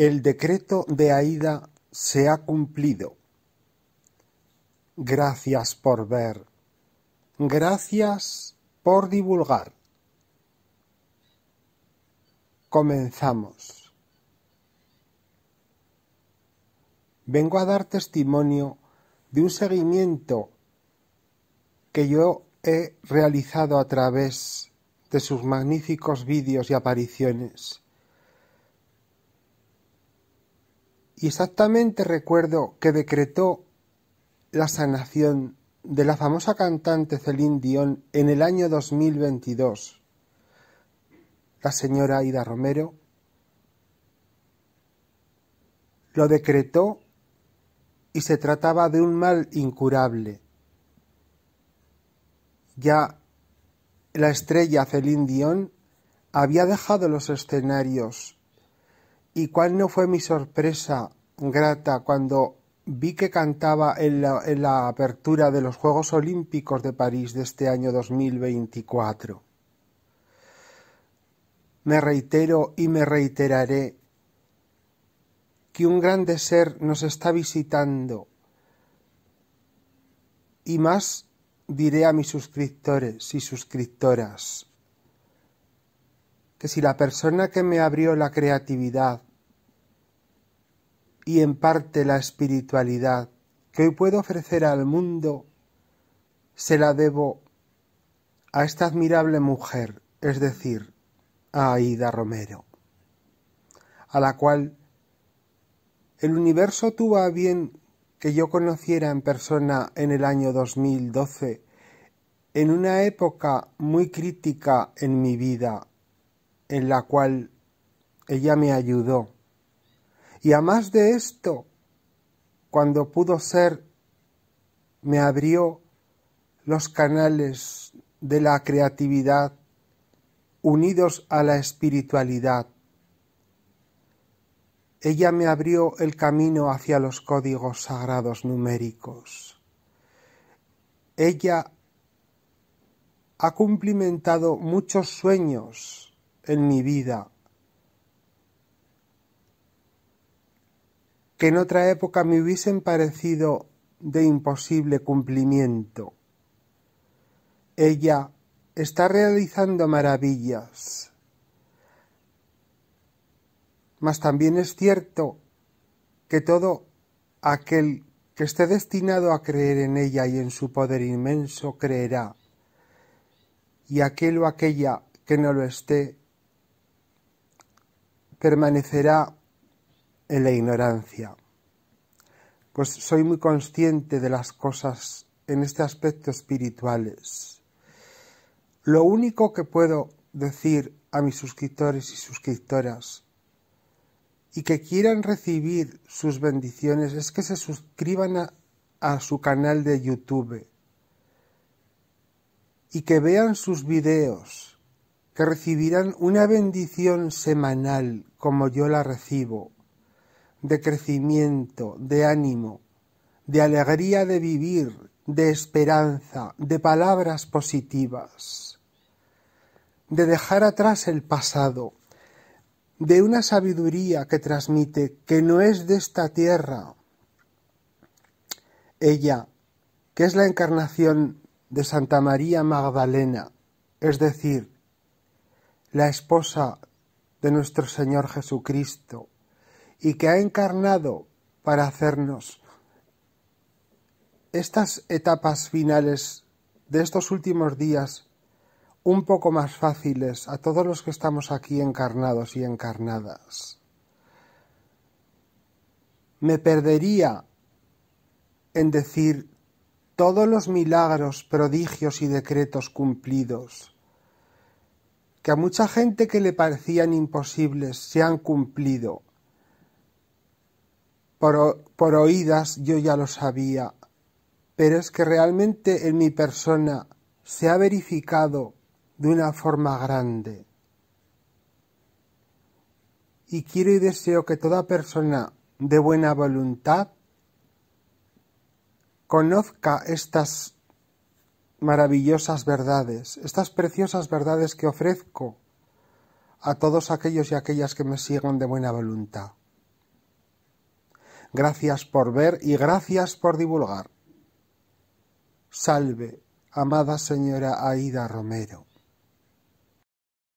El decreto de Aida se ha cumplido. Gracias por ver. Gracias por divulgar. Comenzamos. Vengo a dar testimonio de un seguimiento que yo he realizado a través de sus magníficos vídeos y apariciones exactamente recuerdo que decretó la sanación de la famosa cantante Celine Dion en el año 2022, la señora Ida Romero, lo decretó y se trataba de un mal incurable. Ya la estrella Celine Dion había dejado los escenarios y cuál no fue mi sorpresa grata cuando vi que cantaba en la, apertura de los Juegos Olímpicos de París de este año 2024. Me reitero y me reiteraré que un grande ser nos está visitando y más diré a mis suscriptores y suscriptoras que si la persona que me abrió la creatividad y en parte la espiritualidad que hoy puedo ofrecer al mundo se la debo a esta admirable mujer, es decir, a Aida Romero, a la cual el universo tuvo a bien que yo conociera en persona en el año 2012, en una época muy crítica en mi vida, en la cual ella me ayudó y además de esto, cuando pudo ser, me abrió los canales de la creatividad unidos a la espiritualidad. Ella me abrió el camino hacia los códigos sagrados numéricos. Ella ha cumplimentado muchos sueños en mi vida que en otra época me hubiesen parecido de imposible cumplimiento. Ella está realizando maravillas. Mas también es cierto que todo aquel que esté destinado a creer en ella y en su poder inmenso creerá, y aquel o aquella que no lo esté permanecerá en la ignorancia. Pues soy muy consciente de las cosas en este aspecto espirituales. Lo único que puedo decir a mis suscriptores y suscriptoras y que quieran recibir sus bendiciones es que se suscriban a, a su canal de YouTube y que vean sus videos, que recibirán una bendición semanal como yo la recibo de crecimiento, de ánimo, de alegría de vivir, de esperanza, de palabras positivas, de dejar atrás el pasado, de una sabiduría que transmite que no es de esta tierra. Ella, que es la encarnación de Santa María Magdalena, es decir, la esposa de nuestro Señor Jesucristo, y que ha encarnado para hacernos estas etapas finales de estos últimos días un poco más fáciles a todos los que estamos aquí encarnados y encarnadas. Me perdería en decir todos los milagros, prodigios y decretos cumplidos, que a mucha gente que le parecían imposibles se han cumplido por, oídas yo ya lo sabía, pero es que realmente en mi persona se ha verificado de una forma grande. Y quiero y deseo que toda persona de buena voluntad conozca estas maravillosas verdades, estas preciosas verdades que ofrezco a todos aquellos y aquellas que me sigan de buena voluntad. Gracias por ver y gracias por divulgar. Salve, amada señora Aida Romero.